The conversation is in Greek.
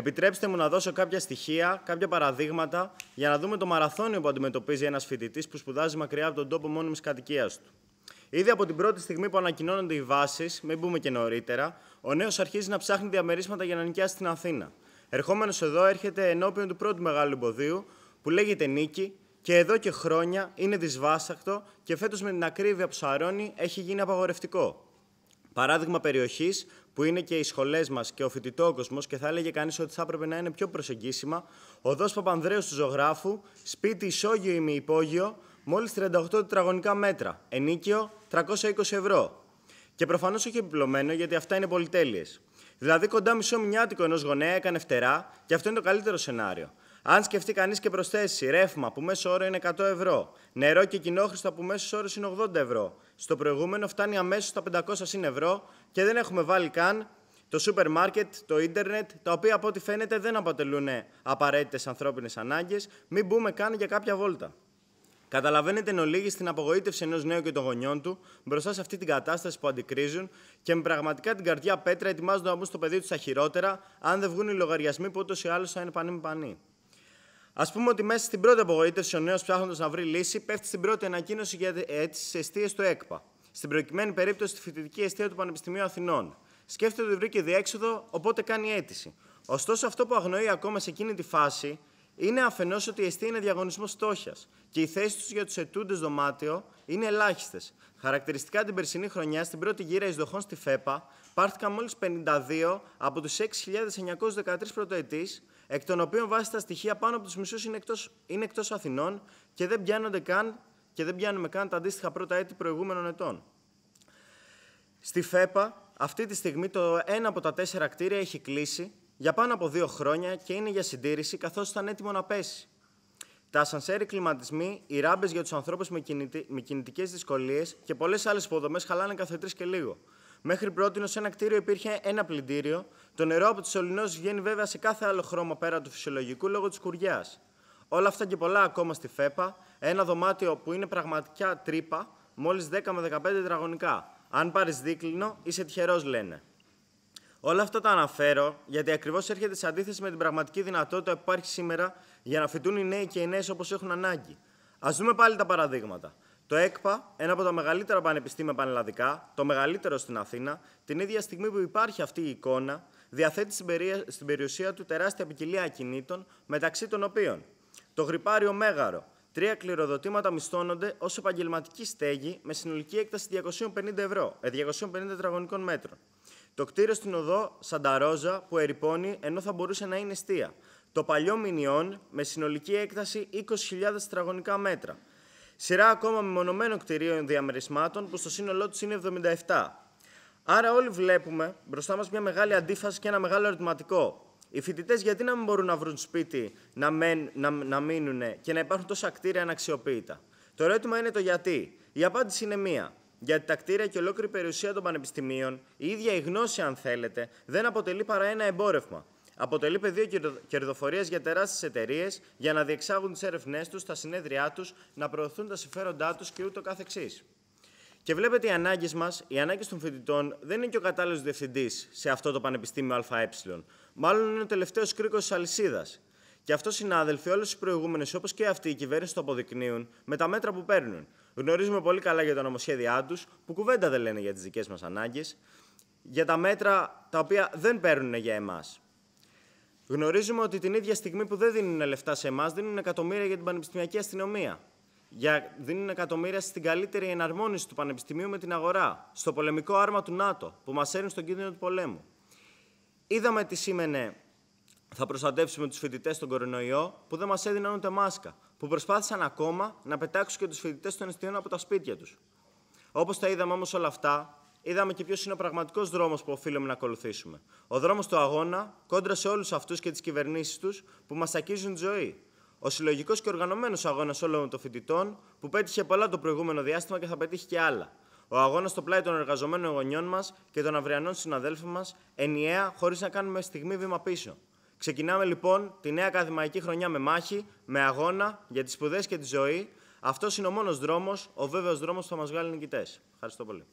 Επιτρέψτε μου να δώσω κάποια στοιχεία, κάποια παραδείγματα για να δούμε το μαραθώνιο που αντιμετωπίζει ένας φοιτητής που σπουδάζει μακριά από τον τόπο μόνιμης κατοικίας του. Ήδη από την πρώτη στιγμή που ανακοινώνονται οι βάσεις, μην μπούμε και νωρίτερα, ο νέος αρχίζει να ψάχνει διαμερίσματα για να νοικιάσει στην Αθήνα. Ερχόμενος εδώ έρχεται ενώπιον του πρώτου μεγάλου εμποδίου που λέγεται Νίκη και εδώ και χρόνια είναι δυσβάστακτο και φέτος με την ακρίβεια που σαρώνει έχει γίνει απαγορευτικό. Παράδειγμα περιοχής που είναι και οι σχολές μας και ο κόσμο και θα έλεγε κανείς ότι θα έπρεπε να είναι πιο προσεγγίσιμα. Οδό Παπανδρέου του Ζωγράφου, σπίτι ισόγειο ή μη υπόγειο, μόλι 38 τετραγωνικά μέτρα. Ενίκιο 320 ευρώ. Και προφανώς όχι επιπλωμένο γιατί αυτά είναι πολυτέλειες. Δηλαδή κοντά μισό μηνιάτικο ενός γονέα έκανε φτερά και αυτό είναι το καλύτερο σενάριο. Αν σκεφτεί κανείς και προσθέσει ρεύμα που μέσο όρο είναι 100 ευρώ, νερό και κοινόχρηστα που μέσω όρος είναι 80 ευρώ, στο προηγούμενο φτάνει αμέσως στα 500 συν ευρώ και δεν έχουμε βάλει καν το σούπερ μάρκετ, το ίντερνετ, τα οποία από ό,τι φαίνεται δεν αποτελούν απαραίτητες ανθρώπινες ανάγκες, μην μπούμε καν για κάποια βόλτα. Καταλαβαίνετε εν ολίγη στην απογοήτευση ενός νέου και των γονιών του μπροστά σε αυτή την κατάσταση που αντικρίζουν και με πραγματικά την καρδιά πέτρα ετοιμάζονται να μπουν στο παιδί του τα χειρότερα, αν δεν βγουν οι λογαριασμοί που ούτως ή άλλως θα είναι πανί με Ας πούμε ότι μέσα στην πρώτη απογοήτευση ο νέος ψάχνοντας να βρει λύση πέφτει στην πρώτη ανακοίνωση για ε, τις αιστείες του ΕΚΠΑ. Στην προκειμένη περίπτωση, τη φοιτητική αιστεία του Πανεπιστημίου Αθηνών. Σκέφτεται ότι βρήκε διέξοδο, οπότε κάνει αίτηση. Ωστόσο, αυτό που αγνοεί ακόμα σε εκείνη τη φάση είναι αφενός ότι η αιστεία είναι διαγωνισμό φτώχεια και οι θέσεις τους για τους ετούντες δωμάτιο είναι ελάχιστες. Χαρακτηριστικά την περσινή χρονιά, στην πρώτη γύρα εισδοχών στη ΦΕΠΑ, πάρθηκαν μόλις 52 από τους 6.913 πρωτοετής, εκ των οποίων βάσει τα στοιχεία πάνω από τους μισούς είναι εκτός, είναι εκτός Αθηνών και δεν πιάνονται καν και δεν πιάνουμε καν τα αντίστοιχα πρώτα έτη προηγούμενων ετών. Στη ΦΕΠΑ, αυτή τη στιγμή το ένα από τα τέσσερα κτίρια έχει κλείσει για πάνω από δύο χρόνια και είναι για συντήρηση καθώς ήταν έτοιμο να πέσει. Τα σανσέρι οι κλιματισμοί, οι ράμπες για τους ανθρώπους με, κινητικές με κινητικές δυσκολίες και πολλές άλλες υποδομές χαλάνε κάθε τρεις και λίγο. Μέχρι πρώτη σε ένα κτίριο υπήρχε ένα πλυντήριο. Το νερό από του Σολυνό βγαίνει βέβαια σε κάθε άλλο χρώμα πέρα του φυσιολογικού λόγω της κουριάς. Όλα αυτά και πολλά ακόμα στη ΦΕΠΑ, ένα δωμάτιο που είναι πραγματικά τρύπα, μόλις 10 με 15 τετραγωνικά. Αν πάρεις δίκλινο, είσαι τυχερός, λένε. Όλα αυτά τα αναφέρω γιατί ακριβώς έρχεται σε αντίθεση με την πραγματική δυνατότητα που υπάρχει σήμερα για να φοιτούν οι νέοι και οι νέες όπως έχουν ανάγκη. Ας δούμε πάλι τα παραδείγματα. Το ΕΚΠΑ, ένα από τα μεγαλύτερα πανεπιστήμια πανελλαδικά, το μεγαλύτερο στην Αθήνα, την ίδια στιγμή που υπάρχει αυτή η εικόνα, διαθέτει στην περιουσία του τεράστια ποικιλία ακινήτων, μεταξύ των οποίων το γρυπάριο Μέγαρο. Τρία κληροδοτήματα μισθώνονται ως επαγγελματική στέγη με συνολική έκταση 250, ευρώ, 250 ε, τετραγωνικών μέτρων. Το κτίριο στην οδό Σανταρόζα που ερυπώνει ενώ θα μπορούσε να είναι εστία. Το παλιό Μινιόν με συνολική έκταση 20.000 τετραγωνικά μέτρα. Σειρά ακόμα μεμονωμένων κτηρίων διαμερισμάτων που στο σύνολό τους είναι 77. Άρα όλοι βλέπουμε μπροστά μας μια μεγάλη αντίφαση και ένα μεγάλο ερωτηματικό. Οι φοιτητές γιατί να μην μπορούν να βρουν σπίτι, να, να, να μείνουν και να υπάρχουν τόσα κτίρια αναξιοποίητα. Το ερώτημα είναι το γιατί. Η απάντηση είναι μία. Γιατί τα κτίρια και ολόκληρη περιουσία των πανεπιστημίων, η ίδια η γνώση, αν θέλετε, δεν αποτελεί παρά ένα εμπόρευμα αποτελεί πεδίο κερδοφορίας για τεράστιες εταιρείες για να διεξάγουν τις έρευνές τους, τα συνέδριά τους, να προωθούν τα συμφέροντά τους και ούτω Και βλέπετε οι ανάγκες μας, οι ανάγκες των φοιτητών δεν είναι και ο κατάλληλος διευθυντής σε αυτό το Πανεπιστήμιο ΑΕ. Μάλλον είναι ο τελευταίος κρίκος της αλυσίδας. Και αυτό, συνάδελφοι, όλες τι προηγούμενες, όπως και αυτή η κυβέρνηση το αποδεικνύουν με τα μέτρα που παίρνουν. Γνωρίζουμε πολύ καλά για τα νομοσχέδιά τους, που κουβέντα δεν λένε για τις δικές μας ανάγκες, για τα μέτρα τα οποία δεν παίρνουν για εμάς. Γνωρίζουμε ότι την ίδια στιγμή που δεν δίνουν λεφτά σε εμάς, δίνουν εκατομμύρια για την πανεπιστημιακή αστυνομία. Για, δίνουν εκατομμύρια στην καλύτερη εναρμόνιση του πανεπιστημίου με την αγορά, στο πολεμικό άρμα του ΝΑΤΟ, που μας έρνει στον κίνδυνο του πολέμου. Είδαμε τι σήμαινε θα προστατεύσουμε τους φοιτητές στον κορονοϊό, που δεν μας έδιναν ούτε μάσκα, που προσπάθησαν ακόμα να πετάξουν και τους φοιτητές των εστιών από τα σπίτια τους. Όπως τα είδαμε όμως όλα αυτά, είδαμε και ποιος είναι ο πραγματικός δρόμος που οφείλουμε να ακολουθήσουμε. Ο δρόμος του αγώνα κόντρα σε όλους αυτούς και τις κυβερνήσεις τους που μας ακίζουν τη ζωή. Ο συλλογικός και οργανωμένος αγώνας όλων των φοιτητών που πέτυχε πολλά το προηγούμενο διάστημα και θα πετύχει και άλλα. Ο αγώνας στο πλάι των εργαζομένων γονιών μας και των αυριανών συναδέλφων μας, ενιαία, χωρίς να κάνουμε στιγμή βήμα πίσω. Ξεκινάμε λοιπόν τη νέα ακαδημαϊκή χρονιά με μάχη, με αγώνα για τις σπουδές και τη ζωή. Αυτός είναι ο μόνος δρόμος, ο βέβαιος δρόμος που θα μας βγάλει νικητές. Ευχαριστώ πολύ.